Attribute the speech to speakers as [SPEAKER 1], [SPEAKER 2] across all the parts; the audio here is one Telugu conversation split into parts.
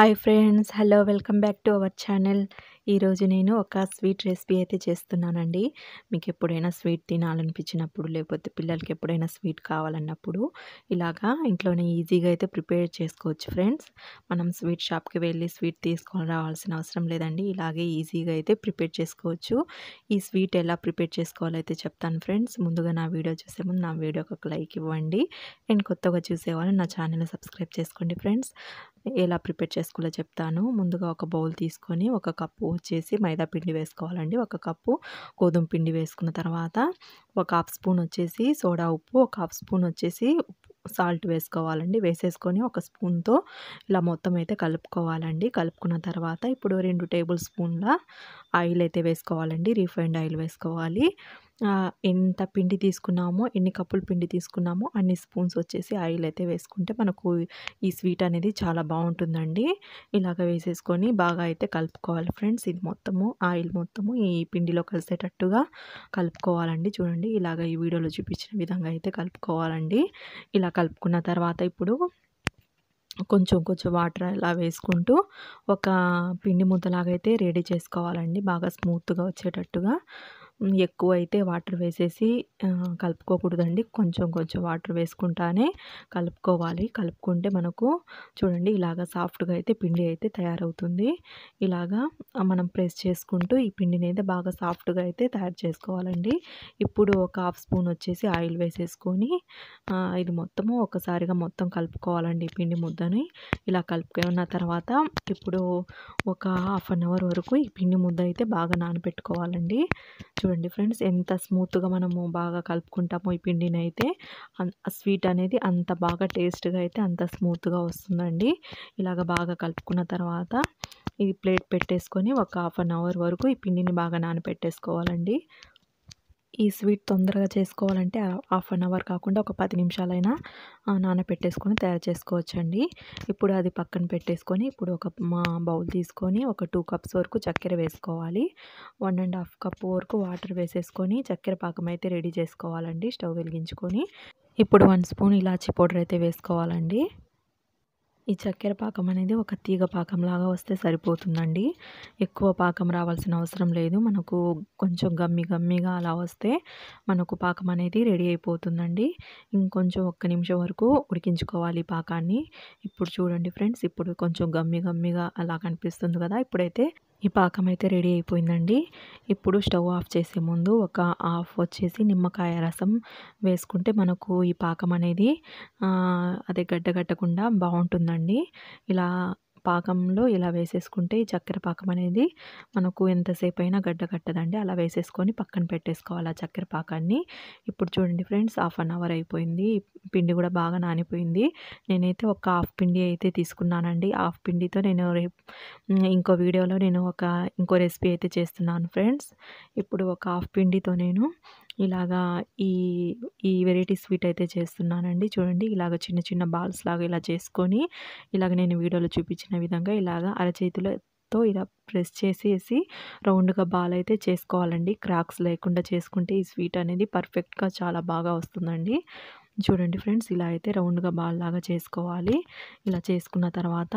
[SPEAKER 1] hi friends hello welcome back to our channel ఈరోజు నేను ఒక స్వీట్ రెసిపీ అయితే చేస్తున్నానండి మీకు ఎప్పుడైనా స్వీట్ తినాలనిపించినప్పుడు లేకపోతే పిల్లలకి ఎప్పుడైనా స్వీట్ కావాలన్నప్పుడు ఇలాగా ఇంట్లోనే ఈజీగా అయితే ప్రిపేర్ చేసుకోవచ్చు ఫ్రెండ్స్ మనం స్వీట్ షాప్కి వెళ్ళి స్వీట్ తీసుకొని రావాల్సిన అవసరం లేదండి ఇలాగే ఈజీగా అయితే ప్రిపేర్ చేసుకోవచ్చు ఈ స్వీట్ ఎలా ప్రిపేర్ చేసుకోవాలైతే చెప్తాను ఫ్రెండ్స్ ముందుగా నా వీడియో చూసే ముందు నా వీడియోకి ఒక లైక్ ఇవ్వండి అండ్ కొత్తగా చూసేవాళ్ళు నా ఛానల్ని సబ్స్క్రైబ్ చేసుకోండి ఫ్రెండ్స్ ఎలా ప్రిపేర్ చేసుకోవాలో చెప్తాను ముందుగా ఒక బౌల్ తీసుకొని ఒక కప్పు వచ్చేసి మైదా పిండి వేసుకోవాలండి ఒక కప్పు గోధుమ పిండి వేసుకున్న తర్వాత ఒక హాఫ్ స్పూన్ వచ్చేసి సోడా ఉప్పు ఒక హాఫ్ స్పూన్ వచ్చేసి సాల్ట్ వేసుకోవాలండి వేసేసుకొని ఒక స్పూన్తో ఇలా మొత్తం అయితే కలుపుకోవాలండి కలుపుకున్న తర్వాత ఇప్పుడు రెండు టేబుల్ స్పూన్ల ఆయిల్ అయితే వేసుకోవాలండి రీఫైండ్ ఆయిల్ వేసుకోవాలి ఎంత పిండి తీసుకున్నామో ఎన్ని కప్పులు పిండి తీసుకున్నామో అన్ని స్పూన్స్ వచ్చేసి ఆయిల్ అయితే వేసుకుంటే మనకు ఈ స్వీట్ అనేది చాలా బాగుంటుందండి ఇలాగ వేసేసుకొని బాగా అయితే కలుపుకోవాలి ఫ్రెండ్స్ ఇది మొత్తము ఆయిల్ మొత్తము ఈ పిండిలో కలిసేటట్టుగా కలుపుకోవాలండి చూడండి ఇలాగ ఈ వీడియోలో చూపించిన విధంగా అయితే కలుపుకోవాలండి ఇలా కలుపుకున్న తర్వాత ఇప్పుడు కొంచెం కొంచెం వాటర్ అలా వేసుకుంటూ ఒక పిండి ముద్దలాగైతే రెడీ చేసుకోవాలండి బాగా స్మూత్గా వచ్చేటట్టుగా ఎక్కువ అయితే వాటర్ వేసేసి కలుపుకోకూడదండి కొంచెం కొంచెం వాటర్ వేసుకుంటానే కలుపుకోవాలి కలుపుకుంటే మనకు చూడండి ఇలాగా సాఫ్ట్గా అయితే పిండి అయితే తయారవుతుంది ఇలాగా మనం ప్రెస్ చేసుకుంటూ ఈ పిండిని అయితే బాగా సాఫ్ట్గా అయితే తయారు చేసుకోవాలండి ఇప్పుడు ఒక హాఫ్ స్పూన్ వచ్చేసి ఆయిల్ వేసేసుకొని ఇది మొత్తము ఒకసారిగా మొత్తం కలుపుకోవాలండి ఈ పిండి ముద్దని ఇలా కలుపుకున్న తర్వాత ఇప్పుడు ఒక హాఫ్ అన్ అవర్ వరకు ఈ పిండి ముద్ద అయితే బాగా నానబెట్టుకోవాలండి చూడండి ఫ్రెండ్స్ ఎంత స్మూత్గా మనము బాగా కలుపుకుంటామో ఈ పిండిని అయితే స్వీట్ అనేది అంత బాగా టేస్ట్గా అయితే అంత స్మూత్గా వస్తుందండి ఇలాగ బాగా కలుపుకున్న తర్వాత ఈ ప్లేట్ పెట్టేసుకొని ఒక హాఫ్ అన్ అవర్ వరకు ఈ పిండిని బాగా నానపెట్టేసుకోవాలండి ఈ స్వీట్ తొందరగా చేసుకోవాలంటే హాఫ్ అన్ అవర్ కాకుండా ఒక పది నిమిషాలైనా నానబెట్టేసుకొని తయారు చేసుకోవచ్చండి ఇప్పుడు అది పక్కన పెట్టేసుకొని ఇప్పుడు ఒక మా బౌల్ తీసుకొని ఒక టూ కప్స్ వరకు చక్కెర వేసుకోవాలి వన్ అండ్ హాఫ్ కప్ వరకు వాటర్ వేసేసుకొని చక్కెర పాకం అయితే రెడీ చేసుకోవాలండి స్టవ్ వెలిగించుకొని ఇప్పుడు వన్ స్పూన్ ఇలాచీ పౌడర్ అయితే వేసుకోవాలండి ఈ చక్కెర పాకం అనేది ఒక తీగ పాకం లాగా వస్తే సరిపోతుందండి ఎక్కువ పాకం రావాల్సిన అవసరం లేదు మనకు కొంచెం గమ్మి గమ్మిగా అలా వస్తే మనకు పాకం అనేది రెడీ అయిపోతుందండి ఇంకొంచెం ఒక్క నిమిషం వరకు ఉడికించుకోవాలి పాకాన్ని ఇప్పుడు చూడండి ఫ్రెండ్స్ ఇప్పుడు కొంచెం గమ్మి గమ్మిగా అలా కనిపిస్తుంది కదా ఇప్పుడైతే ఈ పాకం అయితే రెడీ అయిపోయిందండి ఇప్పుడు స్టవ్ ఆఫ్ చేసే ముందు ఒక ఆఫ్ వచ్చేసి నిమ్మకాయ రసం వేసుకుంటే మనకు ఈ పాకం అనేది అదే గడ్డగట్టకుండా బాగుంటుందండి ఇలా పాకంలో ఇలా వేసేసుకుంటే ఈ చక్కెర పాకం అనేది మనకు ఎంతసేపు అయినా గడ్డ కట్టదండి అలా వేసేసుకొని పక్కన పెట్టేసుకోవాలి ఆ చక్కెర పాకాన్ని ఇప్పుడు చూడండి ఫ్రెండ్స్ హాఫ్ అన్ అవర్ అయిపోయింది పిండి కూడా బాగా నానిపోయింది నేనైతే ఒక హాఫ్ పిండి అయితే తీసుకున్నానండి హాఫ్ పిండితో నేను ఇంకో వీడియోలో నేను ఒక ఇంకో రెసిపీ అయితే చేస్తున్నాను ఫ్రెండ్స్ ఇప్పుడు ఒక హాఫ్ పిండితో నేను ఇలాగా ఈ ఈ వెరైటీ స్వీట్ అయితే చేస్తున్నానండి చూడండి ఇలాగ చిన్న చిన్న బాల్స్ లాగా ఇలా చేసుకొని ఇలాగ నేను వీడియోలో చూపించిన విధంగా ఇలాగ అరచేతిలో తో ఇలా ప్రెస్ చేసేసి రౌండ్గా బాల్ అయితే చేసుకోవాలండి క్రాక్స్ లేకుండా చేసుకుంటే ఈ స్వీట్ అనేది పర్ఫెక్ట్గా చాలా బాగా వస్తుందండి చూడండి ఫ్రెండ్స్ ఇలా అయితే రౌండ్గా బాల్ లాగా చేసుకోవాలి ఇలా చేసుకున్న తర్వాత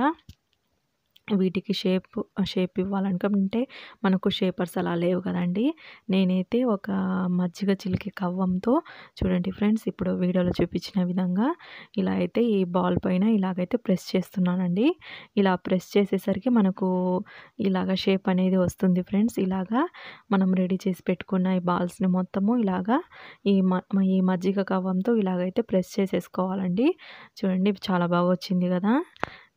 [SPEAKER 1] వీటికి షేప్ షేప్ ఇవ్వాలనుకుంటే మనకు షేపర్స్ అలా లేవు కదండి నేనైతే ఒక మజ్జిగ చిలికి కవ్వంతో చూడండి ఫ్రెండ్స్ ఇప్పుడు వీడియోలో చూపించిన విధంగా ఇలా అయితే ఈ బాల్ పైన ఇలాగైతే ప్రెస్ చేస్తున్నానండి ఇలా ప్రెస్ చేసేసరికి మనకు ఇలాగ షేప్ అనేది వస్తుంది ఫ్రెండ్స్ ఇలాగా మనం రెడీ చేసి పెట్టుకున్న ఈ బాల్స్ని మొత్తము ఇలాగా ఈ ఈ మజ్జిగ కవ్వంతో ఇలాగైతే ప్రెస్ చేసేసుకోవాలండి చూడండి చాలా బాగా వచ్చింది కదా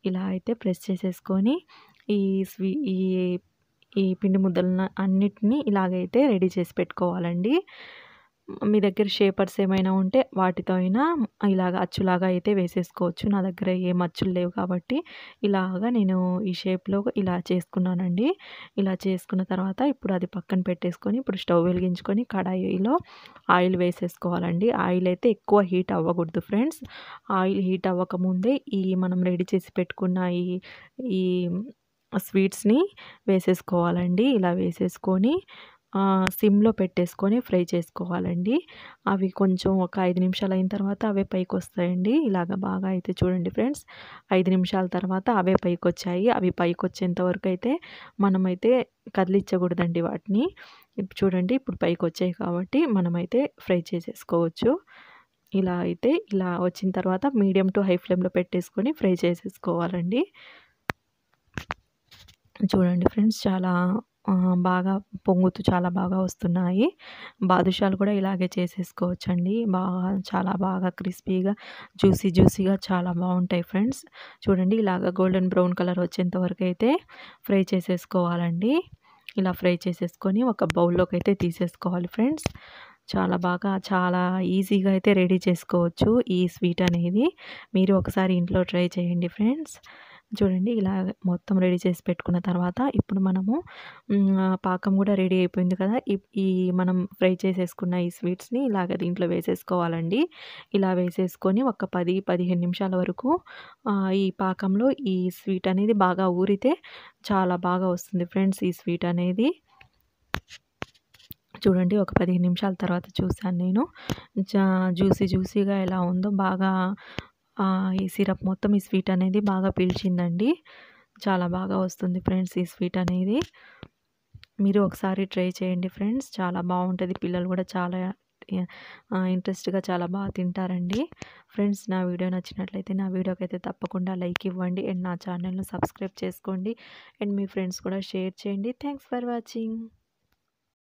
[SPEAKER 1] ఇలా అయితే ప్రెస్ చేసేసుకొని ఈ స్వీ ఈ ఈ పిండి ముద్దలను అన్నిటినీ ఇలాగైతే రెడీ చేసి పెట్టుకోవాలండి మీ దగ్గర షేపర్స్ ఏమైనా ఉంటే వాటితో అయినా ఇలాగ అచ్చులాగా అయితే వేసేసుకోవచ్చు నా దగ్గర ఏం అచ్చులు లేవు కాబట్టి ఇలాగా నేను ఈ షేప్లో ఇలా చేసుకున్నానండి ఇలా చేసుకున్న తర్వాత ఇప్పుడు అది పక్కన పెట్టేసుకొని ఇప్పుడు స్టవ్ వెలిగించుకొని కడాయిలో ఆయిల్ వేసేసుకోవాలండి ఆయిల్ అయితే ఎక్కువ హీట్ అవ్వకూడదు ఫ్రెండ్స్ ఆయిల్ హీట్ అవ్వకముందే ఈ మనం రెడీ చేసి పెట్టుకున్న ఈ ఈ స్వీట్స్ని వేసేసుకోవాలండి ఇలా వేసేసుకొని సిమ్లో పెట్టేసుకొని ఫ్రై చేసుకోవాలండి అవి కొంచెం ఒక ఐదు నిమిషాలు అయిన తర్వాత అవే పైకి వస్తాయండి ఇలాగ బాగా అయితే చూడండి ఫ్రెండ్స్ ఐదు నిమిషాల తర్వాత అవే పైకి వచ్చాయి అవి పైకి వచ్చేంత వరకు అయితే మనమైతే కదిలించకూడదండి వాటిని చూడండి ఇప్పుడు పైకి వచ్చాయి కాబట్టి మనమైతే ఫ్రై చేసేసుకోవచ్చు ఇలా అయితే ఇలా వచ్చిన తర్వాత మీడియం టు హై ఫ్లేమ్లో పెట్టేసుకొని ఫ్రై చేసేసుకోవాలండి చూడండి ఫ్రెండ్స్ చాలా బాగా పొంగుతూ చాలా బాగా వస్తున్నాయి బాదుషాలు కూడా ఇలాగే చేసేసుకోవచ్చండి బాగా చాలా బాగా క్రిస్పీగా జ్యూసీ జ్యూసీగా చాలా బాగుంటాయి ఫ్రెండ్స్ చూడండి ఇలాగ గోల్డెన్ బ్రౌన్ కలర్ వచ్చేంతవరకు అయితే ఫ్రై చేసేసుకోవాలండి ఇలా ఫ్రై చేసేసుకొని ఒక బౌల్లోకి అయితే తీసేసుకోవాలి ఫ్రెండ్స్ చాలా బాగా చాలా ఈజీగా అయితే రెడీ చేసుకోవచ్చు ఈ స్వీట్ అనేది మీరు ఒకసారి ఇంట్లో ట్రై చేయండి ఫ్రెండ్స్ చూడండి ఇలా మొత్తం రెడీ చేసి పెట్టుకున్న తర్వాత ఇప్పుడు మనము పాకం కూడా రెడీ అయిపోయింది కదా ఈ మనం ఫ్రై చేసేసుకున్న ఈ స్వీట్స్ని ఇలాగ దీంట్లో వేసేసుకోవాలండి ఇలా వేసేసుకొని ఒక పది పదిహేను నిమిషాల వరకు ఈ పాకంలో ఈ స్వీట్ అనేది బాగా ఊరితే చాలా బాగా వస్తుంది ఫ్రెండ్స్ ఈ స్వీట్ అనేది చూడండి ఒక పదిహేను నిమిషాల తర్వాత చూశాను నేను జ్యూసీ జ్యూసీగా ఎలా ఉందో బాగా ఈ సిరప్ మొత్తం ఈ స్వీట్ అనేది బాగా పీల్చిందండి చాలా బాగా వస్తుంది ఫ్రెండ్స్ ఈ స్వీట్ అనేది మీరు ఒకసారి ట్రై చేయండి ఫ్రెండ్స్ చాలా బాగుంటుంది పిల్లలు కూడా చాలా ఇంట్రెస్ట్గా చాలా బాగా తింటారండి ఫ్రెండ్స్ నా వీడియో నచ్చినట్లయితే నా వీడియోకి అయితే తప్పకుండా లైక్ ఇవ్వండి అండ్ నా ఛానల్ను సబ్స్క్రైబ్ చేసుకోండి అండ్ మీ ఫ్రెండ్స్ కూడా షేర్ చేయండి థ్యాంక్స్ ఫర్ వాచింగ్